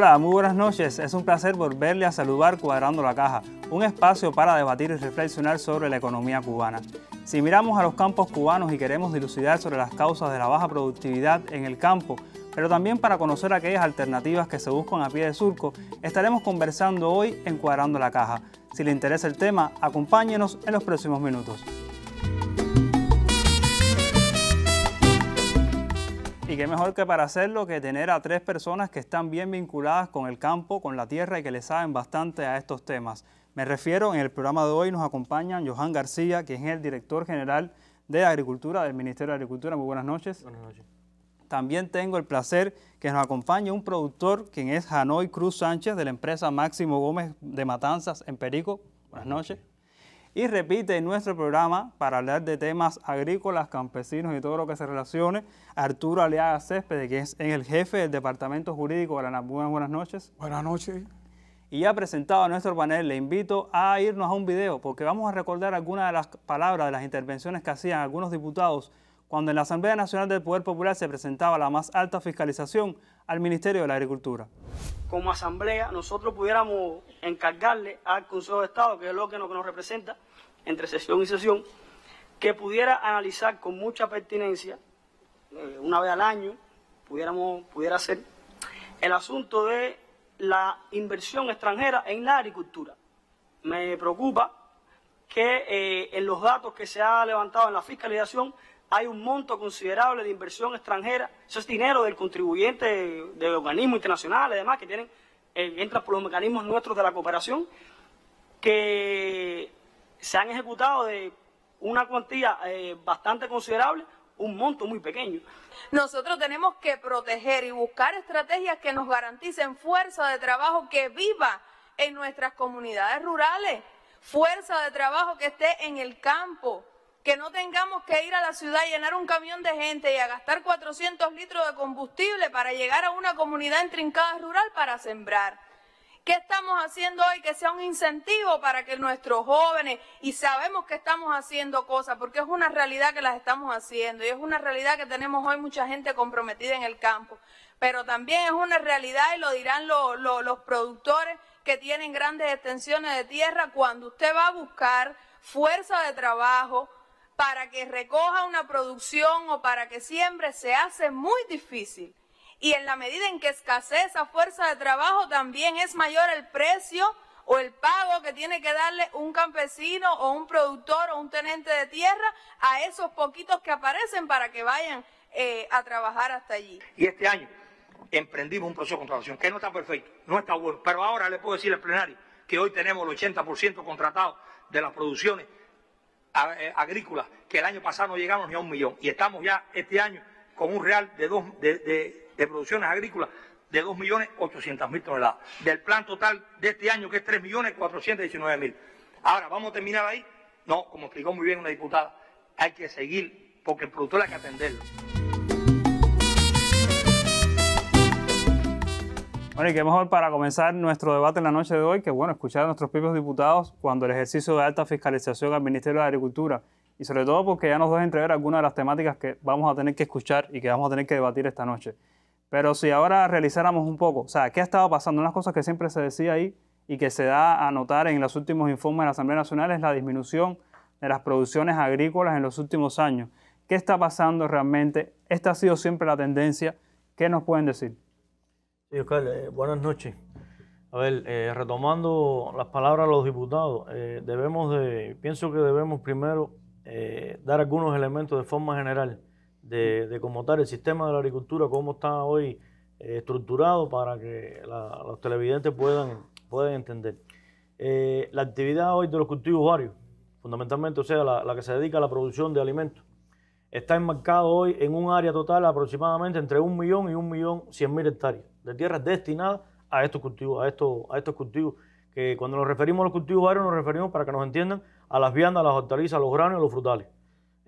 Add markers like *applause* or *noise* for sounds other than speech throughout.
Hola, muy buenas noches. Es un placer volverle a saludar Cuadrando la Caja, un espacio para debatir y reflexionar sobre la economía cubana. Si miramos a los campos cubanos y queremos dilucidar sobre las causas de la baja productividad en el campo, pero también para conocer aquellas alternativas que se buscan a pie de surco, estaremos conversando hoy en Cuadrando la Caja. Si le interesa el tema, acompáñenos en los próximos minutos. Y qué mejor que para hacerlo que tener a tres personas que están bien vinculadas con el campo, con la tierra y que le saben bastante a estos temas. Me refiero, en el programa de hoy nos acompañan Johan García, quien es el director general de Agricultura del Ministerio de Agricultura. Muy buenas noches. Buenas noches. También tengo el placer que nos acompañe un productor, quien es Hanoi Cruz Sánchez, de la empresa Máximo Gómez de Matanzas en Perico. Buenas noches y repite en nuestro programa para hablar de temas agrícolas, campesinos y todo lo que se relacione. Arturo Aliaga Céspedes, que es el jefe del Departamento Jurídico de la NAPU. Buenas noches. Buenas noches. Y ya presentado a nuestro panel, le invito a irnos a un video porque vamos a recordar algunas de las palabras de las intervenciones que hacían algunos diputados cuando en la Asamblea Nacional del Poder Popular se presentaba la más alta fiscalización al Ministerio de la Agricultura. Como Asamblea, nosotros pudiéramos encargarle al Consejo de Estado, que es lo que nos representa, entre sesión y sesión, que pudiera analizar con mucha pertinencia, eh, una vez al año, pudiéramos, pudiera hacer, el asunto de la inversión extranjera en la agricultura. Me preocupa que eh, en los datos que se ha levantado en la fiscalización hay un monto considerable de inversión extranjera, eso es dinero del contribuyente de, organismos internacionales, además, que tienen, eh, por los mecanismos nuestros de la cooperación, que se han ejecutado de una cuantía eh, bastante considerable, un monto muy pequeño. Nosotros tenemos que proteger y buscar estrategias que nos garanticen fuerza de trabajo que viva en nuestras comunidades rurales, fuerza de trabajo que esté en el campo, que no tengamos que ir a la ciudad y llenar un camión de gente y a gastar 400 litros de combustible para llegar a una comunidad intrincada rural para sembrar. ¿Qué estamos haciendo hoy que sea un incentivo para que nuestros jóvenes, y sabemos que estamos haciendo cosas, porque es una realidad que las estamos haciendo, y es una realidad que tenemos hoy mucha gente comprometida en el campo, pero también es una realidad, y lo dirán los productores que tienen grandes extensiones de tierra, cuando usted va a buscar fuerza de trabajo para que recoja una producción o para que siembre, se hace muy difícil. Y en la medida en que escasea esa fuerza de trabajo, también es mayor el precio o el pago que tiene que darle un campesino o un productor o un tenente de tierra a esos poquitos que aparecen para que vayan eh, a trabajar hasta allí. Y este año emprendimos un proceso de contratación que no está perfecto, no está bueno, pero ahora le puedo decir al plenario que hoy tenemos el 80% contratado de las producciones eh, agrícolas que el año pasado no llegamos ni a un millón y estamos ya este año con un real de, dos, de de producciones agrícolas de 2.800.000 toneladas, del plan total de este año que es 3.419.000. Ahora, ¿vamos a terminar ahí? No, como explicó muy bien una diputada, hay que seguir porque el productor hay que atenderlo. Bueno, y qué mejor para comenzar nuestro debate en la noche de hoy que, bueno, escuchar a nuestros propios diputados cuando el ejercicio de alta fiscalización al Ministerio de Agricultura y sobre todo porque ya nos a entrever algunas de las temáticas que vamos a tener que escuchar y que vamos a tener que debatir esta noche. Pero si ahora realizáramos un poco, o sea, ¿qué ha estado pasando? Una de las cosas que siempre se decía ahí y que se da a notar en los últimos informes de la Asamblea Nacional es la disminución de las producciones agrícolas en los últimos años. ¿Qué está pasando realmente? Esta ha sido siempre la tendencia. ¿Qué nos pueden decir? Sí, Oscar, eh, buenas noches. A ver, eh, retomando las palabras de los diputados, eh, debemos de, pienso que debemos primero dar algunos elementos de forma general de, cómo está el sistema de la agricultura, cómo está hoy eh, estructurado para que los televidentes puedan, entender. Eh, la actividad hoy de los cultivos varios, fundamentalmente, o sea, la, la que se dedica a la producción de alimentos, está enmarcado hoy en un área total aproximadamente entre un millón y un millón cien mil hectáreas de tierras destinadas a estos cultivos, a estos, a estos cultivos, que cuando nos referimos a los cultivos varios nos referimos para que nos entiendan a las viandas, a las hortalizas, a los granos y a los frutales.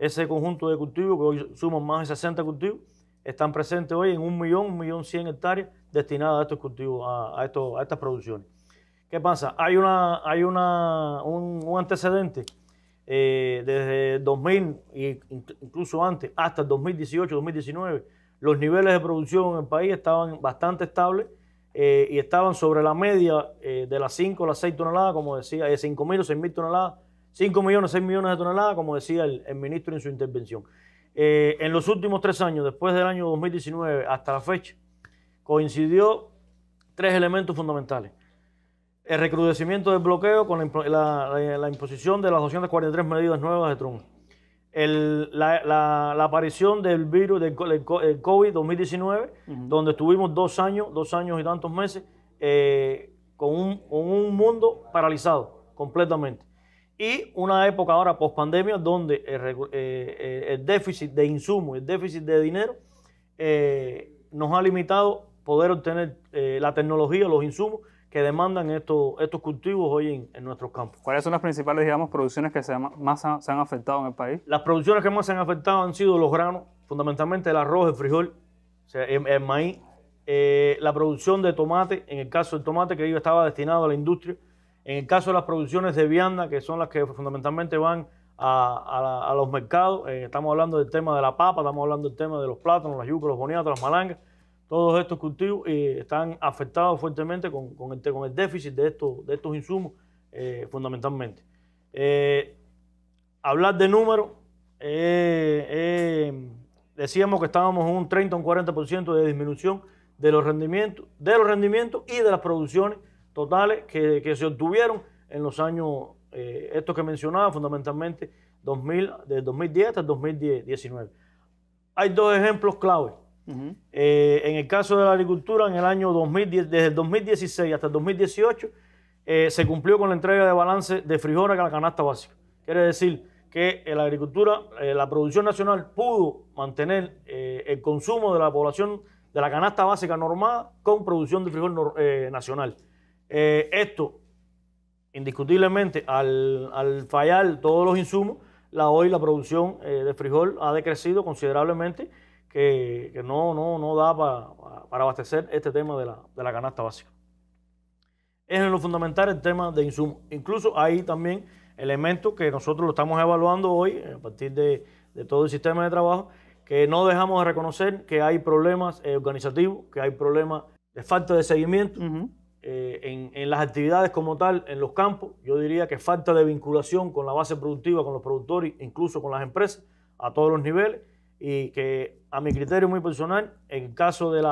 Ese conjunto de cultivos, que hoy suman más de 60 cultivos, están presentes hoy en un millón, un millón cien hectáreas destinadas a estos cultivos, a, a estas producciones. ¿Qué pasa? Hay, una, hay una, un, antecedente eh, desde 2000, e incluso antes, hasta 2018, 2019, los niveles de producción en el país estaban bastante estables eh, y estaban sobre la media eh, de las 5 o las 6 toneladas, como decía, de 5.000 o 6.000 toneladas 5 millones, 6 millones de toneladas, como decía el, ministro en su intervención. Eh, en los últimos tres años, después del año 2019 hasta la fecha, coincidió tres elementos fundamentales. El recrudecimiento del bloqueo con la, imposición de las 243 medidas nuevas de Trump. la, aparición del virus, del, COVID-2019, donde estuvimos dos años, dos años y tantos meses, eh, con, un, mundo paralizado completamente y una época ahora post pandemia donde eh, eh, el, déficit de insumos, el déficit de dinero eh, nos ha limitado poder obtener la tecnología, los insumos que demandan estos, estos cultivos hoy en, nuestros campos. ¿Cuáles son las principales, digamos, producciones que se, más se han afectado en el país? Las producciones que más se han afectado han sido los granos, fundamentalmente el arroz, el frijol, el, el maíz, la producción de tomate, en el caso del tomate que yo estaba destinado a la industria, en el caso de las producciones de vianda, que son las que fundamentalmente van a, los mercados, eh, estamos hablando del tema de la papa, estamos hablando del tema de los plátanos, las yucas, los boniatos, las malangas, todos estos cultivos eh, están afectados fuertemente con, el, déficit de, estos, insumos eh, fundamentalmente. hablar de números, decíamos que estábamos en un 30 o un 40% de disminución de los rendimientos, de los rendimientos y de las producciones totales que, se obtuvieron en los años, eh, estos que mencionaba, fundamentalmente 2000, de 2010 hasta 2019. Hay dos ejemplos clave. Eh, en el caso de la agricultura, en el año 2010, desde el 2016 hasta el 2018, eh, se cumplió con la entrega de balance de frijoles a la canasta básica. Quiere decir que la agricultura, la producción nacional pudo mantener el consumo de la población de la canasta básica normal con producción de frijol nacional. Eh, esto, indiscutiblemente, al, fallar todos los insumos, la hoy la producción eh, de frijol ha decrecido considerablemente, que, no, no, da para, abastecer este tema de la, canasta básica. Es lo fundamental el tema de insumos. Incluso hay también elementos que nosotros lo estamos evaluando hoy, eh, a partir de, todo el sistema de trabajo, que no dejamos de reconocer que hay problemas organizativos, que hay problemas de falta de seguimiento, eh, en, las actividades como tal, en los campos, yo diría que falta de vinculación con la base productiva, con los productores, incluso con las empresas, a todos los niveles, y que a mi criterio muy personal, en caso de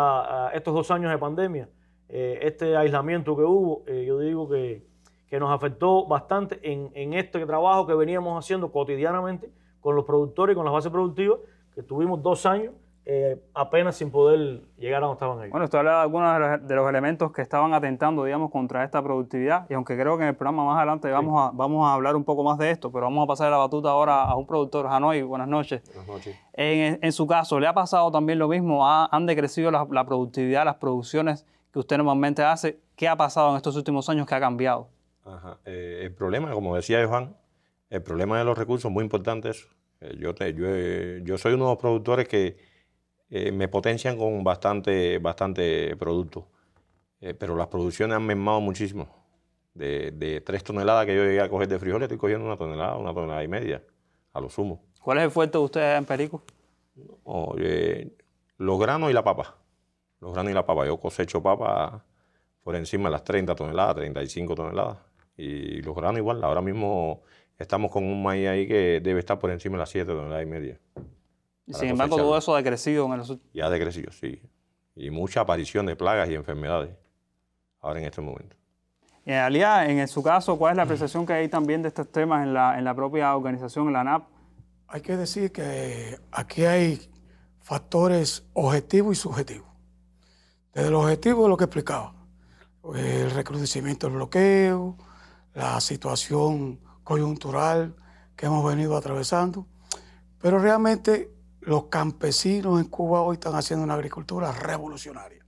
estos dos años de pandemia, eh, este aislamiento que hubo, eh, yo digo que, que, nos afectó bastante en, en este trabajo que veníamos haciendo cotidianamente con los productores y con las base productiva, que tuvimos dos años eh, apenas sin poder llegar a donde estaban ellos. Bueno, usted hablaba de algunos de los elementos que estaban atentando, digamos, contra esta productividad, y aunque creo que en el programa más adelante vamos, a, vamos a hablar un poco más de esto, pero vamos a pasar la batuta ahora a un productor, Hanoi, buenas noches. Buenas noches. En, su caso, ¿le ha pasado también lo mismo? ¿Han decrecido la, productividad, las producciones que usted normalmente hace? ¿Qué ha pasado en estos últimos años que ha cambiado? Ajá. Eh, el problema, como decía Juan, el problema de los recursos es muy importante eso. Eh, yo, yo, yo soy uno de los productores que eh, me potencian con bastante, bastante producto. Eh, pero las producciones han mermado muchísimo. De, tres toneladas que yo llegué a coger de frijoles, estoy cogiendo una tonelada, una tonelada y media, a lo sumo. ¿Cuál es el fuerte de ustedes en Perico? los granos y la papa. Los granos y la papa. Yo cosecho papa por encima de las 30 toneladas, 35 toneladas. Y los granos igual. Ahora mismo estamos con un maíz ahí que debe estar por encima de las 7 toneladas y media. Sin embargo, todo eso ha decrecido en el Y ha decrecido, sí. Y mucha aparición de plagas y enfermedades ahora en este momento. en realidad, en su caso, ¿cuál es la apreciación que hay también de estos temas en la, propia organización, en la NAP? Hay que decir que aquí hay factores objetivos y subjetivos. Desde el objetivo es lo que explicaba, el recrudecimiento del bloqueo, la situación coyuntural que hemos venido atravesando, pero realmente los campesinos en Cuba hoy están haciendo una agricultura revolucionaria,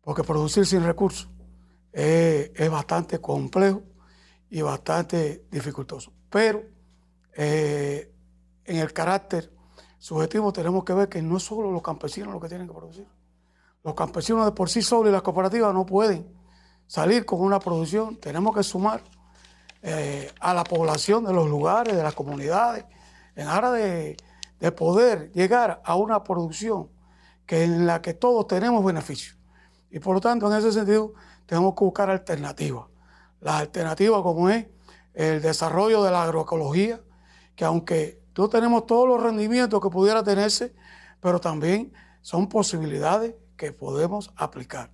porque producir sin recursos es, bastante complejo y bastante dificultoso. Pero eh, en el carácter subjetivo tenemos que ver que no es solo los campesinos lo que tienen que producir. Los campesinos de por sí solos y las cooperativas no pueden salir con una producción. Tenemos que sumar eh, a la población de los lugares, de las comunidades, en aras de de poder llegar a una producción que en la que todos tenemos beneficio. Y por lo tanto, en ese sentido, tenemos que buscar alternativas. Las alternativas como es el desarrollo de la agroecología, que aunque no tenemos todos los rendimientos que pudiera tenerse, pero también son posibilidades que podemos aplicar,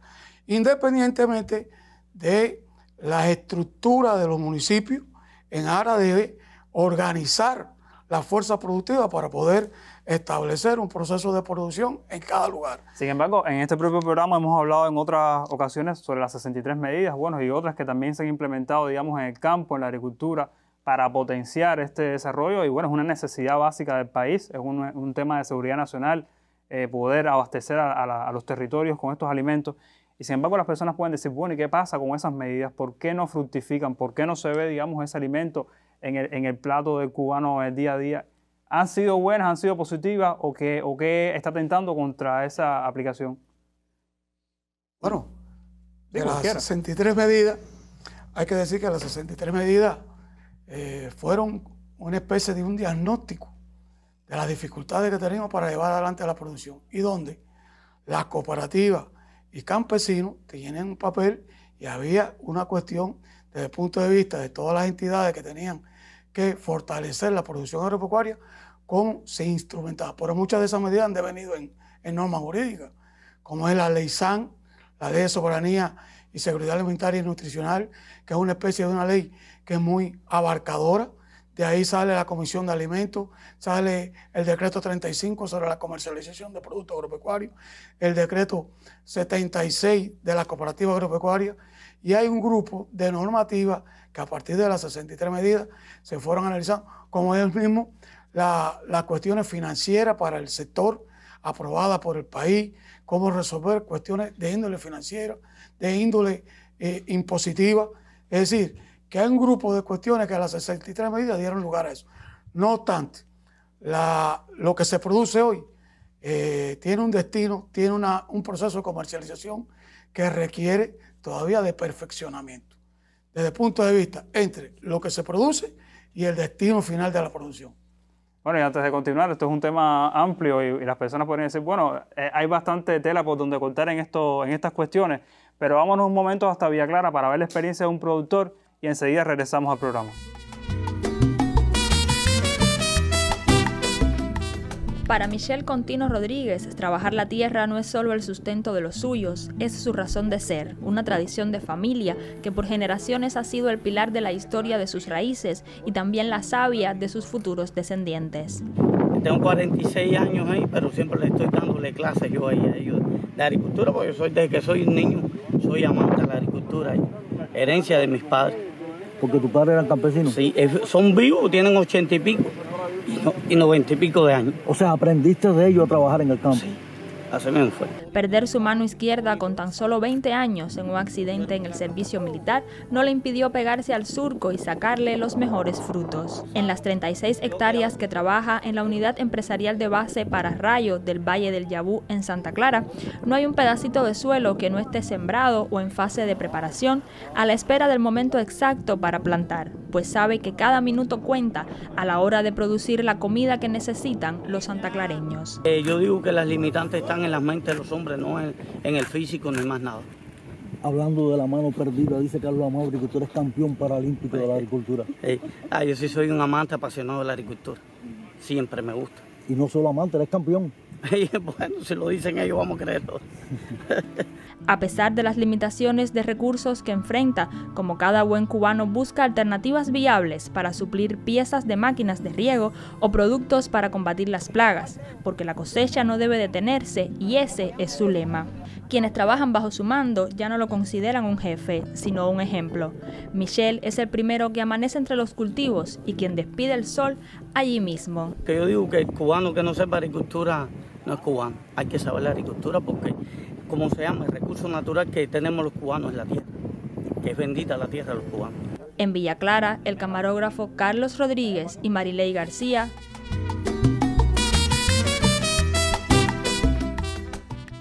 independientemente de las estructuras de los municipios en aras de organizar la fuerza productiva para poder establecer un proceso de producción en cada lugar. Sin embargo, en este propio programa hemos hablado en otras ocasiones sobre las 63 medidas, bueno, y otras que también se han implementado, digamos, en el campo, en la agricultura, para potenciar este desarrollo. Y bueno, es una necesidad básica del país, es un, tema de seguridad nacional, eh, poder abastecer a, a los territorios con estos alimentos. Y sin embargo, las personas pueden decir, bueno, ¿y qué pasa con esas medidas? ¿Por qué no fructifican? ¿Por qué no se ve, digamos, ese alimento en el, plato de cubano el día a día, ¿han sido buenas, han sido positivas o qué o está tentando contra esa aplicación? Bueno, de las 63 medidas, hay que decir que las 63 medidas eh, fueron una especie de un diagnóstico de las dificultades que tenemos para llevar adelante la producción y donde las cooperativas y campesinos tienen un papel y había una cuestión desde el punto de vista de todas las entidades que tenían que fortalecer la producción agropecuaria con se instrumentada. Pero muchas de esas medidas han devenido en, en normas jurídicas, como es la ley SAN, la ley de soberanía y seguridad alimentaria y nutricional, que es una especie de una ley que es muy abarcadora. De ahí sale la Comisión de Alimentos, sale el decreto 35 sobre la comercialización de productos agropecuarios, el decreto 76 de la cooperativa agropecuaria y hay un grupo de normativas que a partir de las 63 medidas se fueron analizando, como es mismo, las cuestiones financieras para el sector aprobada por el país, cómo resolver cuestiones de índole financiera, de índole eh, impositiva. Es decir, que hay un grupo de cuestiones que a las 63 medidas dieron lugar a eso. No obstante, lo que se produce hoy eh, tiene un destino, tiene un proceso de comercialización que requiere todavía de perfeccionamiento, desde el punto de vista entre lo que se produce y el destino final de la producción. Bueno, y antes de continuar, esto es un tema amplio y, las personas pueden decir, bueno, eh, hay bastante tela por donde cortar en, esto, en estas cuestiones, pero vámonos un momento hasta Villa Clara para ver la experiencia de un productor y enseguida regresamos al programa. Para Michelle Contino Rodríguez, trabajar la tierra no es solo el sustento de los suyos, es su razón de ser, una tradición de familia que por generaciones ha sido el pilar de la historia de sus raíces y también la savia de sus futuros descendientes. Tengo 46 años ahí, pero siempre le estoy dándole clases yo ahí a ellos de agricultura, porque yo soy desde que soy niño, soy amante de la agricultura, herencia de mis padres. ¿Porque tu padre era campesino? Sí, son vivos, tienen ochenta y pico y, noventa y pico de años. O sea, aprendiste de ellos a trabajar en el campo. Perder su mano izquierda con tan solo 20 años en un accidente en el servicio militar no le impidió pegarse al surco y sacarle los mejores frutos. En las 36 hectáreas que trabaja en la unidad empresarial de base para Rayo del Valle del Yabú en Santa Clara, no hay un pedacito de suelo que no esté sembrado o en fase de preparación a la espera del momento exacto para plantar, pues sabe que cada minuto cuenta a la hora de producir la comida que necesitan los santaclareños. Eh, yo digo que las limitantes están en las mentes de los hombres, no en, el físico ni más nada. Hablando de la mano perdida, dice Carlos Amado que tú eres campeón paralímpico de la agricultura. ah, yo sí soy un amante apasionado de la agricultura. Siempre me gusta. Y no solo amante, eres campeón. *laughs* bueno, si lo dicen ellos, vamos a creerlo. *laughs* A pesar de las limitaciones de recursos que enfrenta, como cada buen cubano busca alternativas viables para suplir piezas de máquinas de riego o productos para combatir las plagas, porque la cosecha no debe detenerse y ese es su lema. Quienes trabajan bajo su mando ya no lo consideran un jefe, sino un ejemplo. Michel es el primero que amanece entre los cultivos y quien despide el sol allí mismo. Que yo digo que el cubano que no sepa agricultura no es cubano. Hay que saber la agricultura porque como se llama, el recurso natural que tenemos los cubanos en la tierra, que es bendita la tierra de los cubanos. En Villa Clara, el camarógrafo Carlos Rodríguez y Marilei García.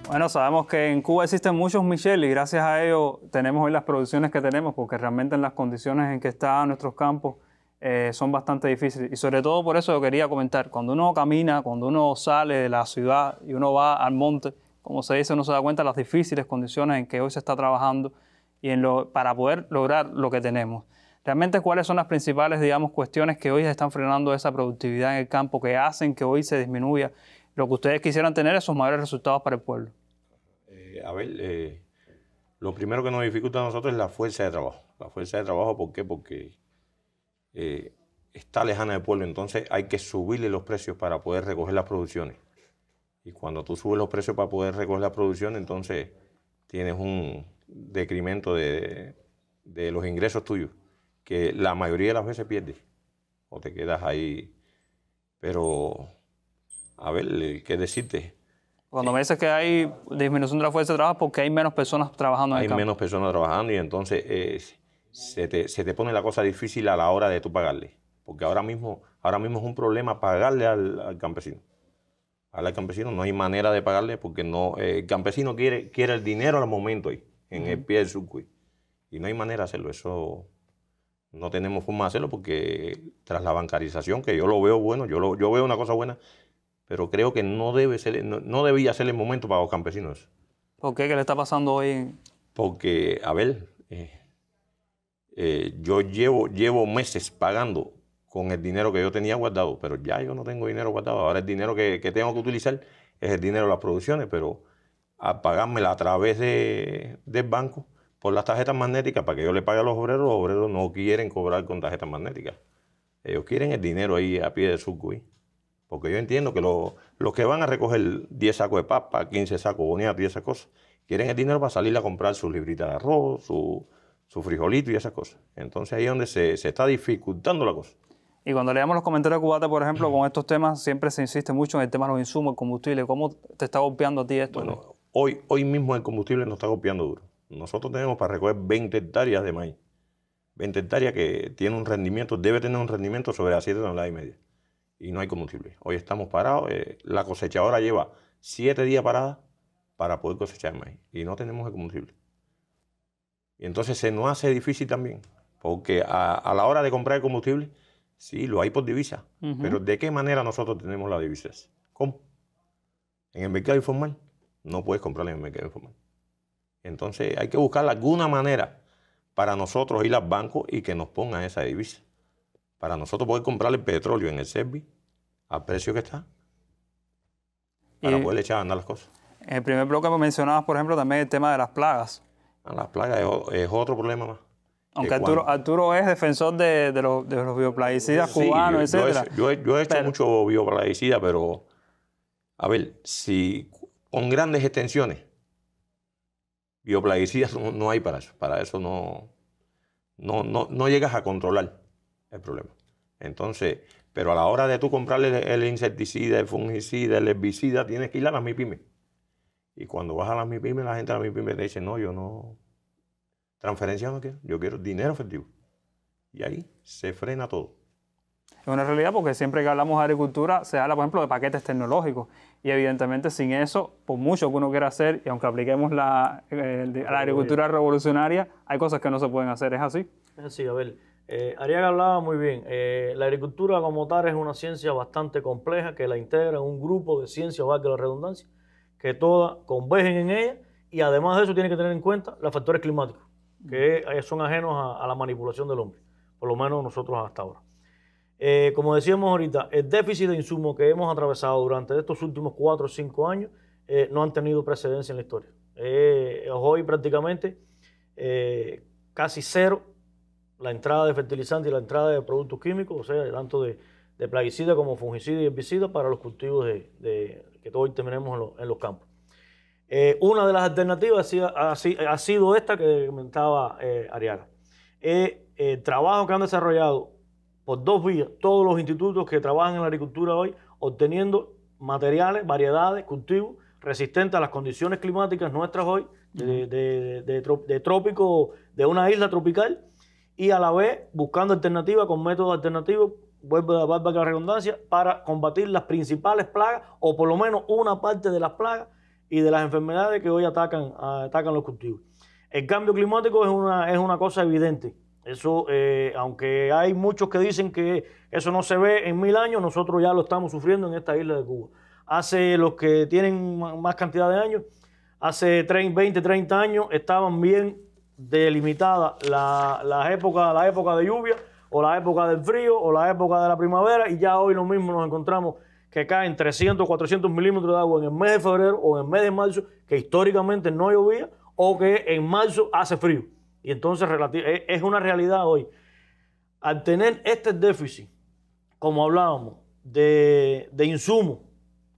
Bueno, sabemos que en Cuba existen muchos Michel y gracias a ellos tenemos hoy las producciones que tenemos, porque realmente en las condiciones en que están nuestros campos eh, son bastante difíciles. Y sobre todo por eso yo quería comentar, cuando uno camina, cuando uno sale de la ciudad y uno va al monte, como se dice, uno se da cuenta las difíciles condiciones en que hoy se está trabajando y para poder lograr lo que tenemos. Realmente, ¿cuáles son las principales, digamos, cuestiones que hoy están frenando esa productividad en el campo, que hacen que hoy se disminuya lo que ustedes quisieran tener, esos mayores resultados para el pueblo? Eh, a ver, eh, lo primero que nos dificulta a nosotros es la fuerza de trabajo. La fuerza de trabajo, ¿por qué? Porque eh, está lejana del pueblo, entonces hay que subirle los precios para poder recoger las producciones. Y cuando tú subes los precios para poder recoger la producción, entonces tienes un decremento de, los ingresos tuyos, que la mayoría de las veces pierdes o te quedas ahí. Pero, a ver, ¿qué decirte? Cuando me dices que hay disminución de la fuerza de trabajo porque hay menos personas trabajando en hay el campo. Hay menos personas trabajando y entonces se, te, pone la cosa difícil a la hora de tú pagarle. Porque ahora mismo, ahora mismo es un problema pagarle al campesino al campesino, no hay manera de pagarle porque no, eh, el campesino quiere, quiere el dinero al momento en el pie del surcuit. Y no hay manera de hacerlo, eso no tenemos forma de hacerlo porque tras la bancarización, que yo lo veo bueno, yo, yo veo una cosa buena, pero creo que no, debe ser, no, debía ser el momento para los campesinos. ¿Por qué? ¿Qué le está pasando hoy? Porque, a ver, eh, eh, yo llevo, llevo meses pagando con el dinero que yo tenía guardado, pero ya yo no tengo dinero guardado. Ahora el dinero que, tengo que utilizar es el dinero de las producciones, pero a pagármela a través de, del banco por las tarjetas magnéticas para que yo le pague a los obreros, los obreros no quieren cobrar con tarjetas magnéticas. Ellos quieren el dinero ahí a pie de surco. ¿eh? Porque yo entiendo que los que van a recoger 10 sacos de papa, 15 sacos boniato y esas cosas, quieren el dinero para salir a comprar sus libritas de arroz, su, su frijolito y esas cosas. Entonces ahí es donde se está dificultando la cosa. Y cuando leamos los comentarios de Cubata, por ejemplo, con estos temas, siempre se insiste mucho en el tema de los insumos, el combustible. ¿Cómo te está golpeando a ti esto? Bueno, hoy, hoy mismo el combustible nos está golpeando duro. Nosotros tenemos para recoger 20 hectáreas de maíz. 20 hectáreas que tiene un rendimiento, debe tener un rendimiento sobre las 7 toneladas y media. Y no hay combustible. Hoy estamos parados. Eh, la cosechadora lleva 7 días parada para poder cosechar maíz. Y no tenemos el combustible. Y entonces se nos hace difícil también. Porque a, a la hora de comprar el combustible Sí, lo hay por divisa, pero ¿de qué manera nosotros tenemos las divisas? ¿Cómo? En el mercado informal no puedes comprar en el mercado informal. Entonces hay que buscar alguna manera para nosotros ir los bancos y que nos pongan esa divisa. Para nosotros poder comprar el petróleo en el SEBI a precio que está. Para eh, poder echar a andar las cosas. En el primer bloque mencionabas, por ejemplo, también el tema de las plagas. Ah, las plagas es otro problema más. Aunque Arturo, es defensor de, los, de cubanos, yo, etc. Yo, he, hecho mucho bioplaguicida, pero a ver, si con grandes extensiones, bioplaguicidas no, hay para eso. Para eso no, no, no, no llegas a controlar el problema. Entonces, pero a la hora de tú comprarle el insecticida, el fungicida, el herbicida, tienes que ir a las MIPIME. Y cuando vas a las MIPIME, la gente de las MIPIME te dice, no, yo no, Transferencia no quiero, yo quiero dinero efectivo. Y ahí se frena todo. Es una realidad porque siempre que hablamos de agricultura se habla, por ejemplo, de paquetes tecnológicos. Y evidentemente sin eso, por mucho que uno quiera hacer, y aunque apliquemos la, eh, la agricultura revolucionaria, hay cosas que no se pueden hacer, ¿es así? Es ah, así, a ver. Eh, Ariaga hablaba muy bien. Eh, la agricultura como tal es una ciencia bastante compleja que la integra en un grupo de ciencias, valga la redundancia, que todas convergen en ella y además de eso tiene que tener en cuenta los factores climáticos que eh, son ajenos a, la manipulación del hombre, por lo menos nosotros hasta ahora. Eh, como decíamos ahorita, el déficit de insumos que hemos atravesado durante estos últimos cuatro o cinco años eh, no han tenido precedencia en la historia. hoy prácticamente casi cero la entrada de fertilizantes y la entrada de productos químicos, o sea, tanto de, plaguicidas como fungicidas y herbicidas para los cultivos que hoy tenemos en los campos. Eh, una de las alternativas ha sido, esta que comentaba eh, el eh, eh, trabajo que han desarrollado por dos vías todos los institutos que trabajan en la agricultura hoy, obteniendo materiales, variedades, cultivos resistentes a las condiciones climáticas nuestras hoy, de, de, de, trópico, de una isla tropical, y a la vez buscando alternativas con métodos alternativos vuelvo a la redundancia, para combatir las principales plagas o por lo menos una parte de las plagas y de las enfermedades que hoy atacan, atacan los cultivos. El cambio climático es una, es una cosa evidente. Eso, eh, aunque hay muchos que dicen que eso no se ve en mil años, nosotros ya lo estamos sufriendo en esta isla de Cuba. Hace los que tienen más cantidad de años, hace 20, 30 años estaban bien delimitadas la, la, época, la época de lluvia o la época del frío o la época de la primavera y ya hoy lo mismo nos encontramos que caen 300, 400 milímetros de agua en el mes de febrero o en el mes de marzo, que históricamente no llovía, o que en marzo hace frío. Y entonces e, es una realidad hoy. Al tener este déficit, como hablábamos, de, de insumos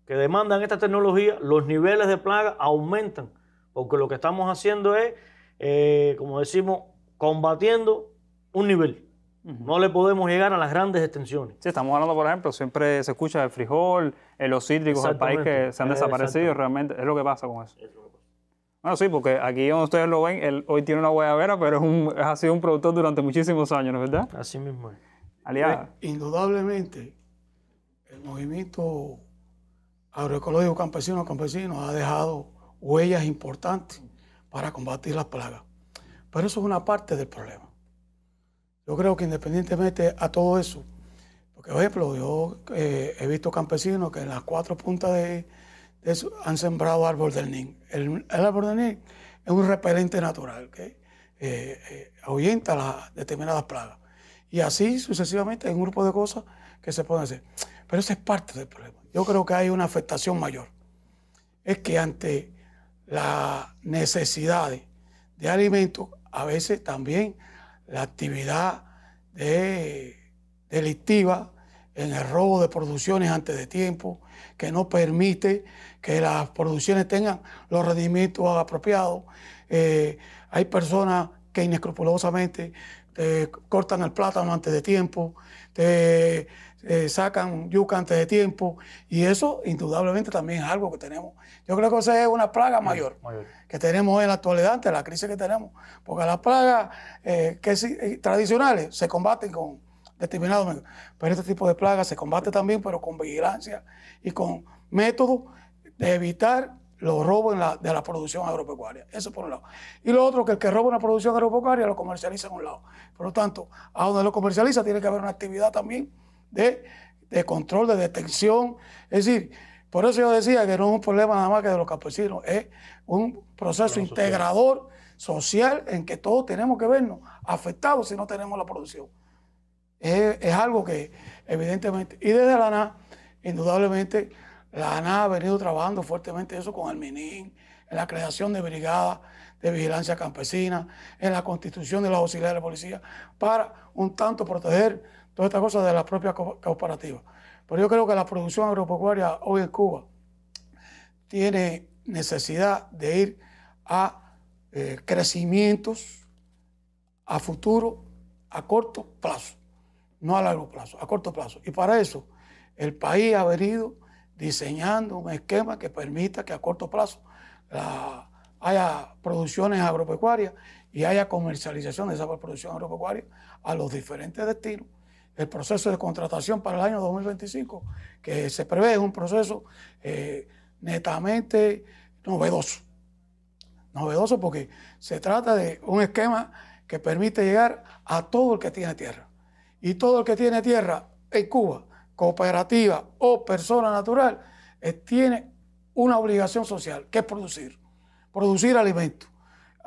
que demandan esta tecnología, los niveles de plaga aumentan, porque lo que estamos haciendo es, eh, como decimos, combatiendo un nivel. No le podemos llegar a las grandes extensiones. Sí, estamos hablando, por ejemplo, siempre se escucha el frijol, eh, los cítricos del país que se han desaparecido, realmente es lo que pasa con eso. Bueno, sí, porque aquí donde ustedes lo ven, hoy tiene una vera pero ha sido un productor durante muchísimos años, verdad? Así mismo es. indudablemente, el movimiento agroecológico campesino campesino ha dejado huellas importantes para combatir las plagas. Pero eso es una parte del problema. Yo creo que independientemente a todo eso, porque por ejemplo, yo eh, he visto campesinos que en las cuatro puntas de, eso han sembrado árbol del nin. El, árbol del nin es un repelente natural que eh, eh, ahuyenta las determinadas plagas. Y así sucesivamente hay un grupo de cosas que se pueden hacer. Pero eso es parte del problema. Yo creo que hay una afectación mayor. Es que ante las necesidades de alimentos, a veces también la actividad delictiva en el robo de producciones antes de tiempo, que no permite que las producciones tengan los rendimientos apropiados. Eh, hay personas que inescrupulosamente eh, cortan el plátano antes de tiempo, eh, eh, sacan yuca antes de tiempo y eso indudablemente también es algo que tenemos. Yo creo que esa es una plaga mayor, que tenemos en la actualidad ante la crisis que tenemos, porque las plagas eh, que eh, tradicionales se combaten con determinados pero este tipo de plagas se combate también, pero con vigilancia y con métodos de evitar los robos de la producción agropecuaria. Eso por un lado. Y lo otro, que el que roba una producción agropecuaria lo comercializa en un lado. Por lo tanto, a donde lo comercializa tiene que haber una actividad también de, control, de detección. Es decir, por eso yo decía que no es un problema nada más que de los campesinos, es un proceso integrador social. en que todos tenemos que vernos afectados si no tenemos la producción. Es, algo que, evidentemente, y desde la ANA, indudablemente, la ANA ha venido trabajando fuertemente eso con el MININ, en la creación de brigadas de vigilancia campesina, en la constitución de los auxiliares de policía, para un tanto proteger todas estas cosas de las propias cooperativas. Pero yo creo que la producción agropecuaria hoy en Cuba tiene necesidad de ir a eh, crecimientos a futuro, a corto plazo, no a largo plazo, a corto plazo. Y para eso el país ha venido diseñando un esquema que permita que a corto plazo haya producciones agropecuarias y haya comercialización de esa producción agropecuaria a los diferentes destinos el proceso de contratación para el año 2025, que se prevé es un proceso eh, netamente novedoso. Novedoso porque se trata de un esquema que permite llegar a todo el que tiene tierra. Y todo el que tiene tierra en Cuba, cooperativa o persona natural, eh, tiene una obligación social, que es producir, producir alimentos.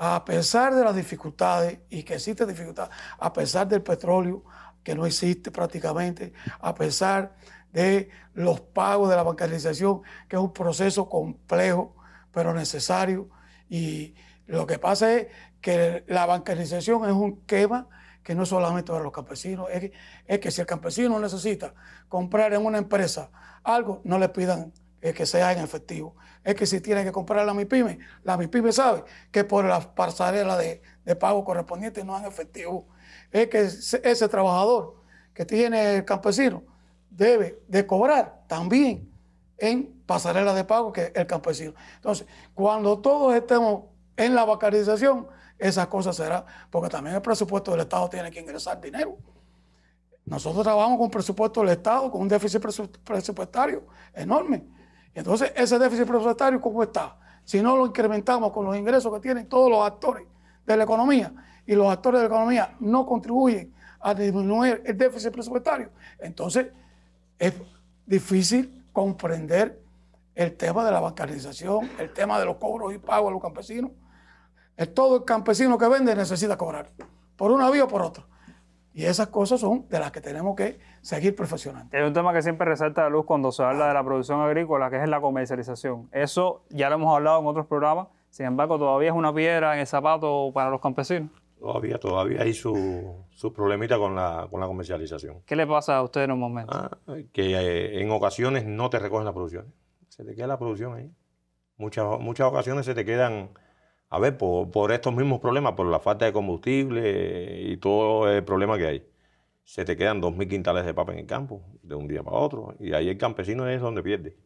A pesar de las dificultades, y que existen dificultades, a pesar del petróleo, que no existe prácticamente, a pesar de los pagos de la bancarización, que es un proceso complejo, pero necesario. Y lo que pasa es que la bancarización es un quema que no es solamente para los campesinos, es que, si el campesino necesita comprar en una empresa algo, no le pidan que sea en efectivo. Es que si tiene que comprar la MIPYME, la MIPYME sabe que por la pasarela de, de pago correspondiente no es en efectivo es que ese trabajador que tiene el campesino debe de cobrar también en pasarela de pago que el campesino. Entonces, cuando todos estemos en la bancarización, esas cosas será, porque también el presupuesto del Estado tiene que ingresar dinero. Nosotros trabajamos con presupuesto del Estado, con un déficit presupuestario enorme. Entonces, ese déficit presupuestario, ¿cómo está? Si no lo incrementamos con los ingresos que tienen todos los actores de la economía, y los actores de la economía no contribuyen a disminuir el déficit presupuestario, entonces es difícil comprender el tema de la bancarización, el tema de los cobros y pagos a los campesinos. Todo el campesino que vende necesita cobrar, por una vía o por otra. Y esas cosas son de las que tenemos que seguir perfeccionando. Hay un tema que siempre resalta la luz cuando se habla de la producción agrícola, que es la comercialización. Eso ya lo hemos hablado en otros programas, sin embargo, todavía es una piedra en el zapato para los campesinos. Todavía, todavía hay su, problemita con la, comercialización. ¿Qué le pasa a usted en un momento? Ah, que eh, en ocasiones no te recogen las producciones. Se te queda la producción ahí. Muchas, muchas ocasiones se te quedan, a ver, por, estos mismos problemas, por la falta de combustible y todo el problema que hay. Se te quedan 2.000 quintales de papa en el campo, de un día para otro. Y ahí el campesino es donde pierde.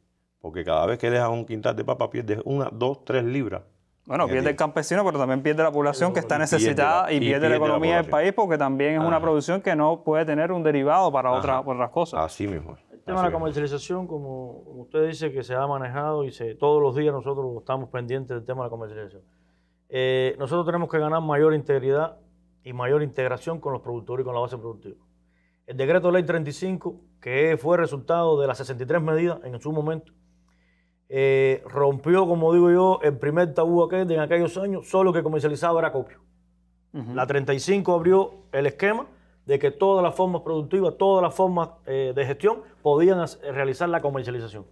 Porque cada vez que dejas un quintal de papa pierdes una, dos, tres libras bueno, pierde el campesino, pero también pierde la población que está necesitada y pierde, la economía del país porque también es una producción que no puede tener un derivado para, otra, otras cosas. Así mismo. El tema de la comercialización, como, usted dice, que se ha manejado y se, todos los días nosotros estamos pendientes del tema de la comercialización. Eh, nosotros tenemos que ganar mayor integridad y mayor integración con los productores y con la base productiva. El decreto ley 35, que fue resultado de las 63 medidas en su momento, eh, rompió, como digo yo, el primer tabú aquel de en aquellos años, solo que comercializaba era copio. La 35 abrió el esquema de que todas las formas productivas, todas las formas eh, de gestión podían realizar la comercialización.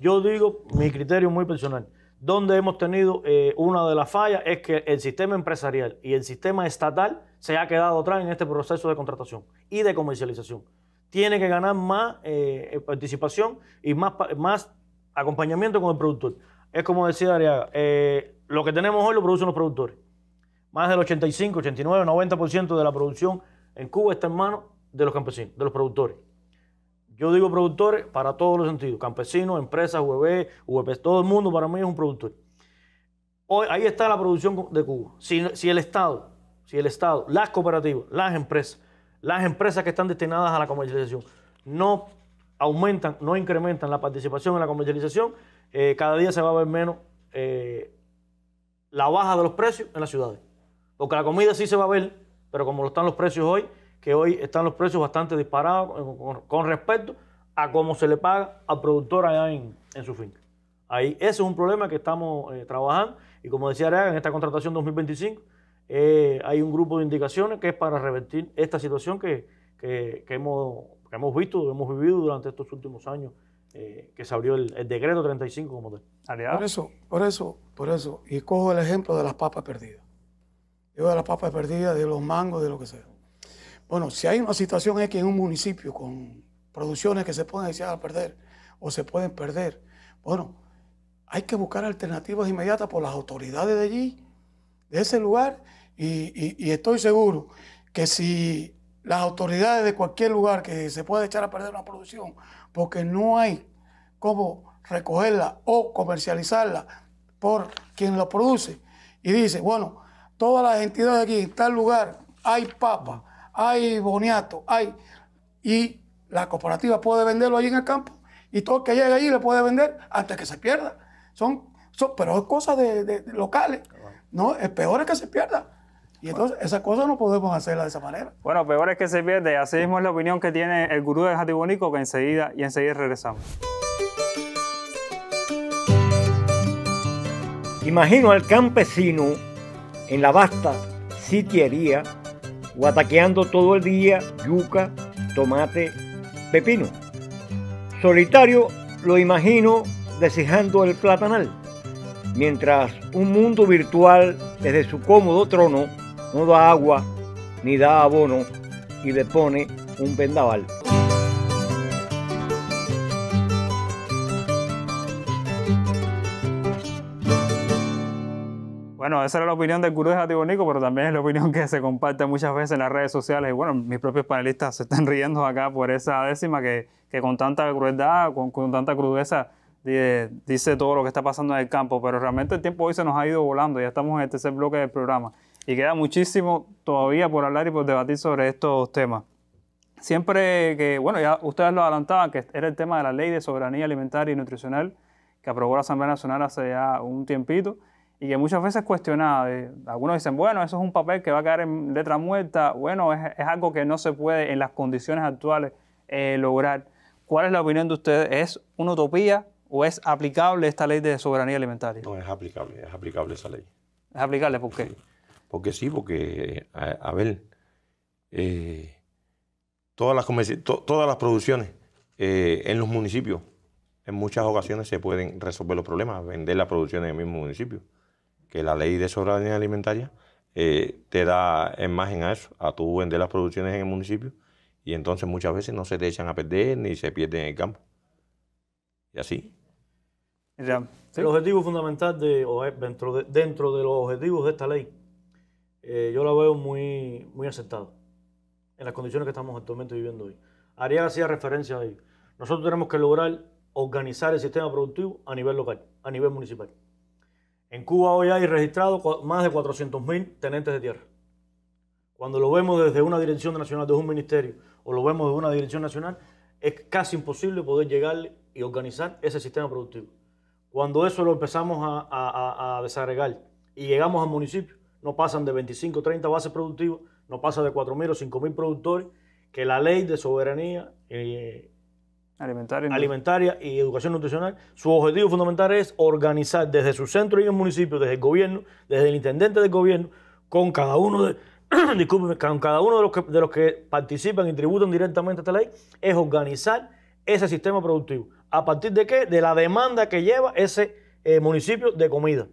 Yo digo, mi criterio muy personal, donde hemos tenido eh, una de las fallas es que el sistema empresarial y el sistema estatal se ha quedado atrás en este proceso de contratación y de comercialización. Tiene que ganar más participación y más, más acompañamiento con el productor. Es como decía Ariaga, eh, lo que tenemos hoy lo producen los productores. Más del 85, 89, 90% de la producción en Cuba está en manos de los campesinos, de los productores. Yo digo productores para todos los sentidos, campesinos, empresas, UB, UEP, todo el mundo para mí es un productor. Hoy, ahí está la producción de Cuba. si el Estado, si el Estado, las cooperativas, las empresas, las empresas que están destinadas a la comercialización, no aumentan, no incrementan la participación en la comercialización, eh, cada día se va a ver menos eh, la baja de los precios en las ciudades. Porque la comida sí se va a ver, pero como lo están los precios hoy, que hoy están los precios bastante disparados eh, con, respecto a cómo se le paga al productor allá en, su finca. Ahí, ese es un problema que estamos trabajando y como decía en esta contratación 2025 hay un grupo de indicaciones que es para revertir esta situación que, que, que hemos hemos visto, hemos vivido durante estos últimos años, eh, que se abrió el, decreto 35 como tal. Por eso, por eso, por eso, y cojo el ejemplo de las papas perdidas. Yo de las papas perdidas, de los mangos, de lo que sea. Bueno, si hay una situación es que en un municipio con producciones que se pueden iniciar a perder o se pueden perder, bueno, hay que buscar alternativas inmediatas por las autoridades de allí, de ese lugar, y estoy seguro que si las autoridades de cualquier lugar que se pueda echar a perder una producción, porque no hay cómo recogerla o comercializarla por quien lo produce. Y dice, bueno, todas las entidades de aquí, en tal lugar, hay papa, hay boniato, hay... Y la cooperativa puede venderlo ahí en el campo y todo el que llega allí le puede vender hasta que se pierda. Son, son pero es cosa de, locales, ¿no? El peor es que se pierda. Y entonces esas cosas no podemos hacerlas de esa manera. Bueno, peor es que se pierde. Así mismo es la opinión que tiene el gurú de Jatibonico, que enseguida y enseguida regresamos. Imagino al campesino en la vasta sitiería, ataqueando todo el día yuca, tomate, pepino. Solitario lo imagino deshijando el platanal, mientras un mundo virtual desde su cómodo trono no da agua ni da abono y le pone un vendaval. Bueno, esa era la opinión del gurú de Jatibonico, pero también es la opinión que se comparte muchas veces en las redes sociales. Y bueno, mis propios panelistas se están riendo acá por esa décima que, con tanta crueldad, con, tanta crudeza, dice, dice todo lo que está pasando en el campo. Pero realmente el tiempo hoy se nos ha ido volando, ya estamos en el tercer bloque del programa y queda muchísimo todavía por hablar y por debatir sobre estos temas. Siempre que, bueno, ya ustedes lo adelantaban, que era el tema de la ley de soberanía alimentaria y nutricional que aprobó la Asamblea Nacional hace ya un tiempito y que muchas veces cuestionada. Eh, algunos dicen, bueno, eso es un papel que va a caer en letra muerta, bueno, es, algo que no se puede en las condiciones actuales eh, lograr. ¿Cuál es la opinión de ustedes? ¿Es una utopía o es aplicable esta ley de soberanía alimentaria? No, es aplicable, es aplicable esa ley. Es aplicable, ¿por qué? Porque sí, porque a, ver, eh, todas, las producciones eh, en los municipios, en muchas ocasiones se pueden resolver los problemas, vender las producciones en el mismo municipio. Que la ley de soberanía alimentaria eh, te da imagen a eso, a tú vender las producciones en el municipio y entonces muchas veces no se te echan a perder ni se pierden en el campo. Y así. El objetivo fundamental de, dentro, dentro de los objetivos de esta ley eh, yo la veo muy, muy aceptada en las condiciones que estamos actualmente viviendo hoy. Ariel hacía referencia a ello. Nosotros tenemos que lograr organizar el sistema productivo a nivel local, a nivel municipal. En Cuba hoy hay registrados más de 400.000 tenentes de tierra. Cuando lo vemos desde una dirección nacional, desde un ministerio, o lo vemos desde una dirección nacional, es casi imposible poder llegar y organizar ese sistema productivo. Cuando eso lo empezamos a, a desagregar y llegamos al municipio, no pasan de 25 o 30 bases productivas, no pasa de 4.000 o 5.000 productores, que la ley de soberanía eh, alimentaria, y educación nutricional, su objetivo fundamental es organizar desde su centro y el municipio, desde el gobierno, desde el intendente del gobierno, con cada uno de, *clears throat* cada uno de los, que, participan y tributan directamente a esta ley, es organizar ese sistema productivo. ¿A partir de qué? De la demanda que lleva ese eh, municipio de comida.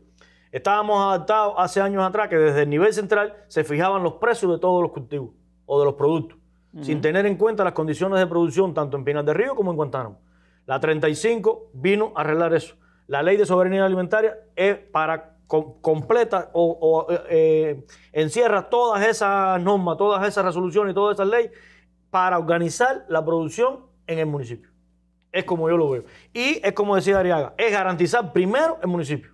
Estábamos adaptados hace años atrás que desde el nivel central se fijaban los precios de todos los cultivos o de los productos, sin tener en cuenta las condiciones de producción tanto en Pinas de Río como en Guantánamo. La 35 vino a arreglar eso. La ley de soberanía alimentaria es para completar completa o, eh, eh, encierra todas esas normas, todas esas resoluciones y todas esas leyes para organizar la producción en el municipio. Es como yo lo veo. Y es como decía Ariaga, es garantizar primero el municipio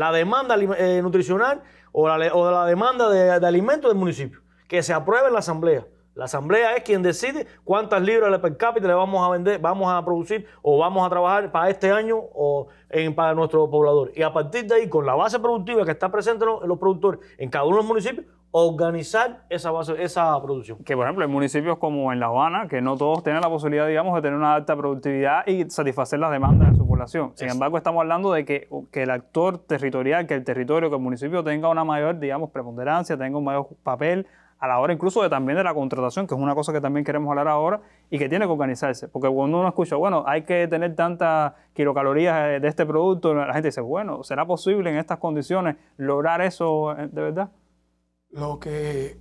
la demanda eh, nutricional o la, la demanda de, de alimentos del municipio, que se apruebe en la asamblea. La asamblea es quien decide cuántas libras de per cápita le vamos a vender, vamos a producir o vamos a trabajar para este año o en, para nuestro poblador. Y a partir de ahí, con la base productiva que está presente en los, productores en cada uno de los municipios, organizar esa base, esa producción. Que por ejemplo, en municipios como en La Habana, que no todos tienen la posibilidad, digamos, de tener una alta productividad y satisfacer las demandas de su población. Sin embargo, estamos hablando de que, que el actor territorial, que el territorio, que el municipio tenga una mayor, digamos, preponderancia, tenga un mayor papel a la hora incluso de también de la contratación, que es una cosa que también queremos hablar ahora y que tiene que organizarse. Porque cuando uno escucha, bueno, hay que tener tantas kilocalorías eh, de este producto, la gente dice, bueno, ¿será posible en estas condiciones lograr eso eh, de verdad? Lo que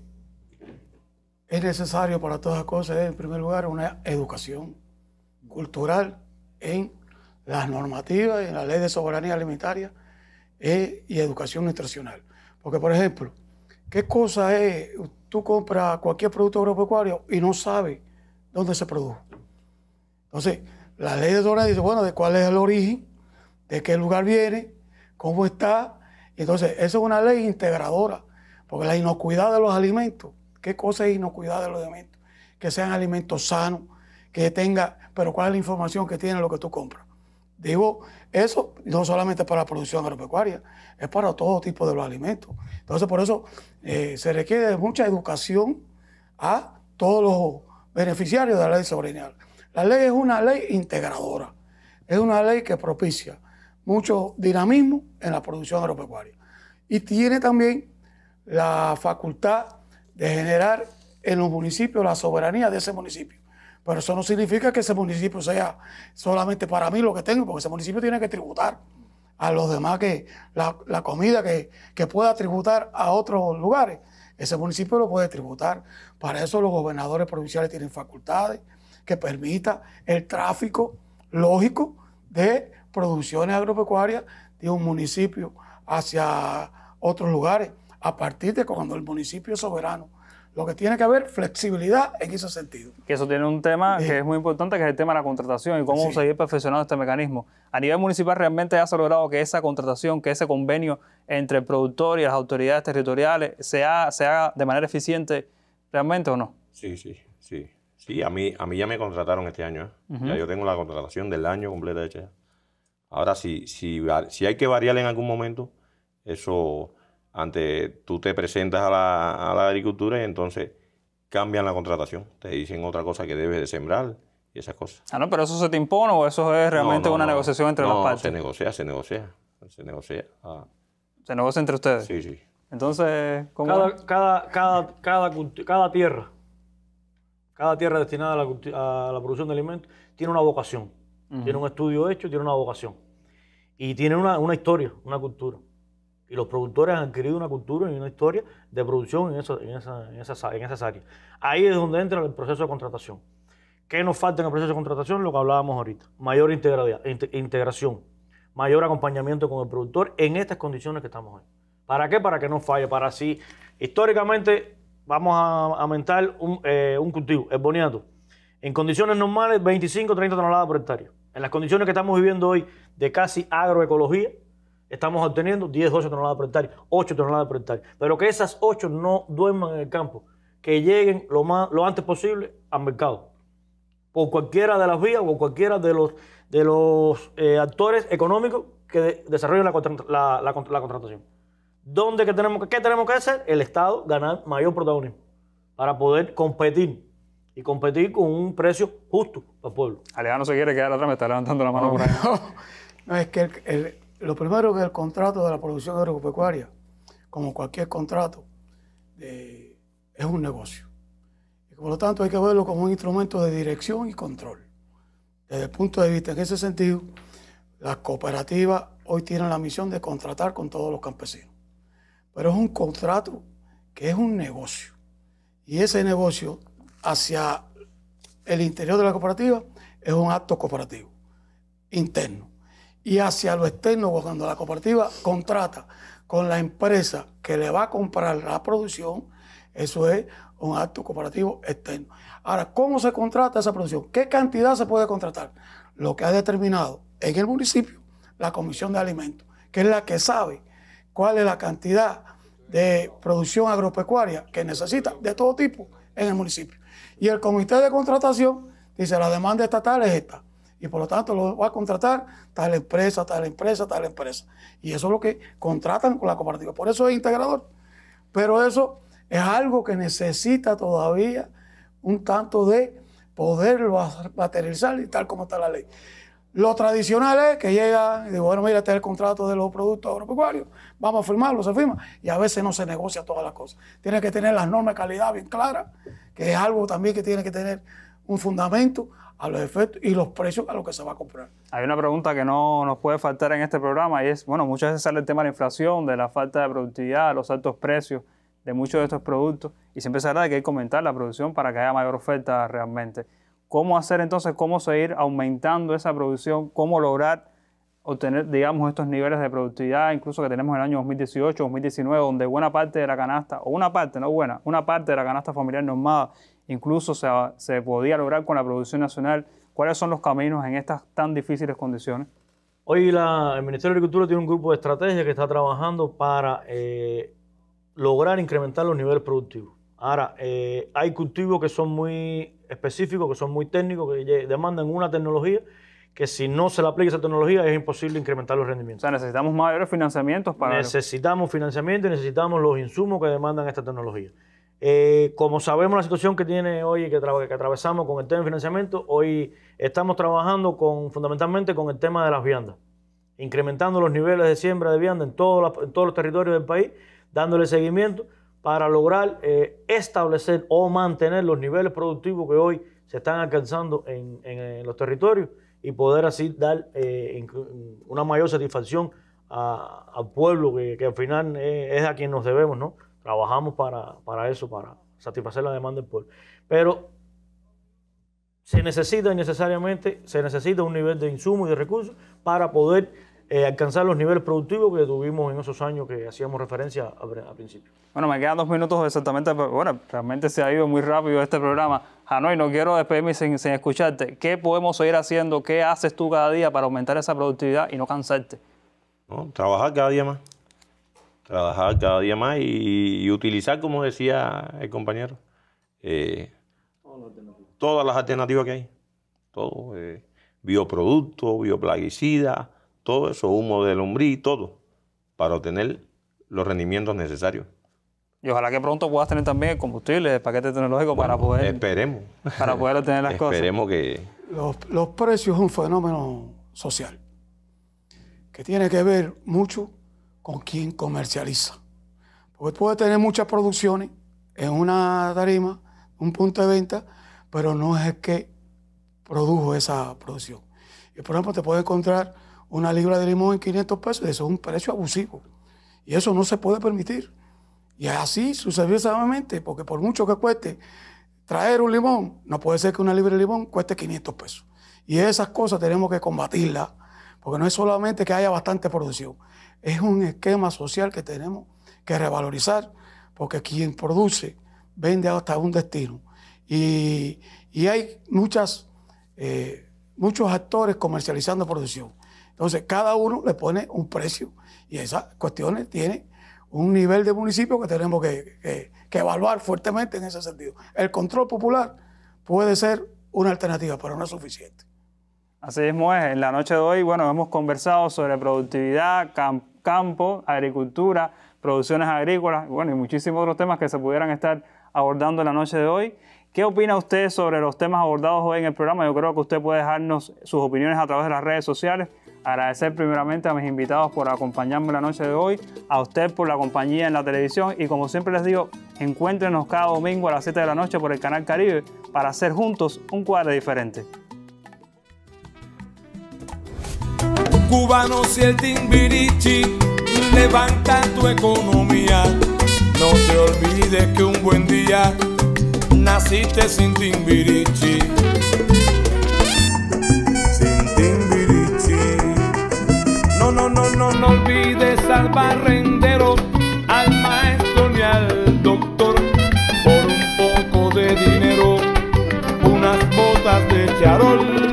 es necesario para todas las cosas es, en primer lugar, una educación cultural en las normativas, en la ley de soberanía alimentaria eh, y educación nutricional. Porque, por ejemplo, ¿qué cosa es tú compras cualquier producto agropecuario y no sabes dónde se produjo. Entonces, la ley de Dora dice, bueno, de cuál es el origen, de qué lugar viene, cómo está. Entonces, eso es una ley integradora, porque la inocuidad de los alimentos, ¿qué cosa es inocuidad de los alimentos? Que sean alimentos sanos, que tenga, pero cuál es la información que tiene lo que tú compras. Digo, eso no solamente para la producción agropecuaria, es para todo tipo de los alimentos. Entonces, por eso eh, se requiere mucha educación a todos los beneficiarios de la ley soberanía. La ley es una ley integradora, es una ley que propicia mucho dinamismo en la producción agropecuaria y tiene también la facultad de generar en los municipios la soberanía de ese municipio. Pero eso no significa que ese municipio sea solamente para mí lo que tengo, porque ese municipio tiene que tributar a los demás que la, comida que, que pueda tributar a otros lugares. Ese municipio lo puede tributar. Para eso los gobernadores provinciales tienen facultades que permita el tráfico lógico de producciones agropecuarias de un municipio hacia otros lugares, a partir de cuando el municipio es soberano lo que tiene que haber flexibilidad en ese sentido. Que eso tiene un tema que es muy importante, que es el tema de la contratación y cómo seguir perfeccionando este mecanismo. A nivel municipal realmente has ha logrado que esa contratación, que ese convenio entre el productor y las autoridades territoriales se haga, de manera eficiente realmente o no. Sí, sí, sí. Sí, a mí, a mí ya me contrataron este año. ¿eh? Ya yo tengo la contratación del año completa hecha. Ahora, si, si, si hay que variar en algún momento, eso ante tú te presentas a la, agricultura y entonces cambian la contratación, te dicen otra cosa que debes de sembrar y esas cosas. Ah, no, pero eso se te impone o eso es realmente una negociación entre las partes. Se negocia, se negocia, se negocia. Ah. Se negocia entre ustedes. Sí, sí. Entonces, ¿cómo? Cada, cada, cada, tierra, cada tierra destinada a la, producción de alimentos, tiene una vocación, tiene un estudio hecho, tiene una vocación. Y tiene una historia, una cultura. Y los productores han adquirido una cultura y una historia de producción en, en, esas, áreas. Ahí es donde entra el proceso de contratación. ¿Qué nos falta en el proceso de contratación? Lo que hablábamos ahorita. Mayor integración, mayor acompañamiento con el productor en estas condiciones que estamos hoy. ¿Para qué? Para que no falle, para si históricamente vamos a aumentar un, eh, un cultivo, el boniato. En condiciones normales, 25 30 toneladas por hectárea. En las condiciones que estamos viviendo hoy de casi agroecología, estamos obteniendo 10, 12 toneladas por hectárea, 8 toneladas por hectárea. Pero que esas 8 no duerman en el campo, que lleguen lo, más, lo antes posible al mercado. Por cualquiera de las vías o cualquiera de los, de los eh, actores económicos que desarrollen la, contratación. que tenemos, ¿Qué tenemos que hacer? El Estado ganar mayor protagonismo para poder competir y competir con un precio justo para el pueblo. Alejandro se quiere quedar atrás, me está levantando la mano no, *laughs* es que el lo primero que el contrato de la producción agropecuaria, como cualquier contrato, es un negocio. Y por lo tanto hay que verlo como un instrumento de dirección y control. Desde el punto de vista, en ese sentido, las cooperativas hoy tienen la misión de contratar con todos los campesinos. Pero es un contrato que es un negocio. Y ese negocio hacia el interior de la cooperativa es un acto cooperativo, interno y hacia lo externo, cuando la cooperativa contrata con la empresa que le va a comprar la producción, eso es un acto cooperativo externo. Ahora, ¿cómo se contrata esa producción? ¿Qué cantidad se puede contratar? Lo que ha determinado en el municipio la Comisión de Alimentos, que es la que sabe cuál es la cantidad de producción agropecuaria que necesita de todo tipo en el municipio. Y el comité de contratación dice, la demanda estatal es esta y por lo tanto lo va a contratar tal empresa, tal empresa, tal empresa. Y eso es lo que contratan con la cooperativa. Por eso es integrador. Pero eso es algo que necesita todavía un tanto de poderlo materializar y tal como está la ley. Lo tradicional es que llega y digo, bueno, mira, este es el contrato de los productos agropecuarios, vamos a firmarlo, se firma. Y a veces no se negocia todas las cosas. Tiene que tener las normas de calidad bien claras, que es algo también que tiene que tener un fundamento a los efectos y los precios a los que se va a comprar. Hay una pregunta que no nos puede faltar en este programa y es, bueno, muchas veces sale el tema de la inflación, de la falta de productividad, los altos precios de muchos de estos productos y siempre se habla de que hay que aumentar la producción para que haya mayor oferta realmente. ¿Cómo hacer entonces, cómo seguir aumentando esa producción, cómo lograr obtener, digamos, estos niveles de productividad, incluso que tenemos en el año 2018, 2019, donde buena parte de la canasta, o una parte, no buena, una parte de la canasta familiar normada incluso se, podía lograr con la producción nacional. ¿Cuáles son los caminos en estas tan difíciles condiciones? Hoy el Ministerio de Agricultura tiene un grupo de estrategia que está trabajando para eh, lograr incrementar los niveles productivos. Ahora, eh, hay cultivos que son muy específicos, que son muy técnicos, que demandan una tecnología que si no se le aplica esa tecnología es imposible incrementar los rendimientos. O sea, necesitamos mayores financiamientos para... Necesitamos financiamiento y necesitamos los insumos que demandan esta tecnología. Eh, como sabemos la situación que tiene hoy y que atravesamos con el tema de financiamiento, hoy estamos trabajando fundamentalmente con el tema de las viandas, incrementando los niveles de siembra de vianda en, todos los territorios del país, dándole seguimiento para lograr eh, establecer o mantener los niveles productivos que hoy se están alcanzando en, los territorios y poder así dar eh, una mayor satisfacción al pueblo que, que al final es a quien nos debemos, ¿no? Trabajamos para, eso, para satisfacer la demanda del pueblo. Pero se necesita necesariamente, se necesita un nivel de insumo y de recursos para poder eh, alcanzar los niveles productivos que tuvimos en esos años que hacíamos referencia al, principio. Bueno, me quedan dos minutos exactamente, pero bueno, realmente se ha ido muy rápido este programa. Hanoi, no quiero despedirme sin, sin escucharte. ¿Qué podemos seguir haciendo? ¿Qué haces tú cada día para aumentar esa productividad y no cansarte? No, trabajar cada día más trabajar cada día más y, utilizar, como decía el compañero, eh, todas las alternativas que hay. Todo, eh, bioproductos, todo eso, humo de lombriz, todo, para obtener los rendimientos necesarios. Y ojalá que pronto puedas tener también el combustible, el paquete tecnológico para poder. Esperemos. Para poder obtener las cosas. Esperemos que. Los, los precios es un fenómeno social que tiene que ver mucho con quien comercializa. Porque puede tener muchas producciones en una tarima, un punto de venta, pero no es el que produjo esa producción. Y por ejemplo, te puede encontrar una libra de limón en 500 pesos, y eso es un precio abusivo. Y eso no se puede permitir. Y así sucedió sucesivamente, porque por mucho que cueste traer un limón, no puede ser que una libra de limón cueste 500 pesos. Y esas cosas tenemos que combatirlas, porque no es solamente que haya bastante producción, es un esquema social que tenemos que revalorizar, porque quien produce vende hasta un destino. Y, hay muchas, eh, muchos actores comercializando producción. Entonces, cada uno le pone un precio y esas cuestiones tienen un nivel de municipio que tenemos que, que evaluar fuertemente en ese sentido. El control popular puede ser una alternativa, pero no es suficiente. Así mismo es, en la noche de hoy, bueno, hemos conversado sobre productividad, campo, agricultura, producciones agrícolas, bueno, y muchísimos otros temas que se pudieran estar abordando en la noche de hoy. ¿Qué opina usted sobre los temas abordados hoy en el programa? Yo creo que usted puede dejarnos sus opiniones a través de las redes sociales. Agradecer primeramente a mis invitados por acompañarme la noche de hoy, a usted por la compañía en la televisión y como siempre les digo, encuéntrenos cada domingo a las 7 de la noche por el Canal Caribe para hacer juntos un cuadro diferente. cubanos y el timbirichi levantan tu economía. No te olvides que un buen día naciste sin timbirichi. Sin timbirichi. No, no, no, no, no olvides al barrendero, al maestro ni al doctor. Por un poco de dinero, unas botas de charol.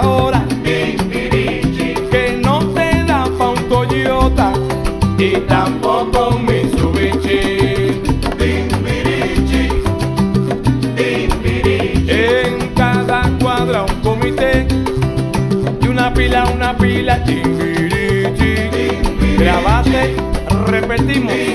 ahora. Que no se da pa' un Toyota y tampoco un Mitsubishi. En cada cuadra un comité y una pila, una pila, timbirichi. Grabaste, repetimos.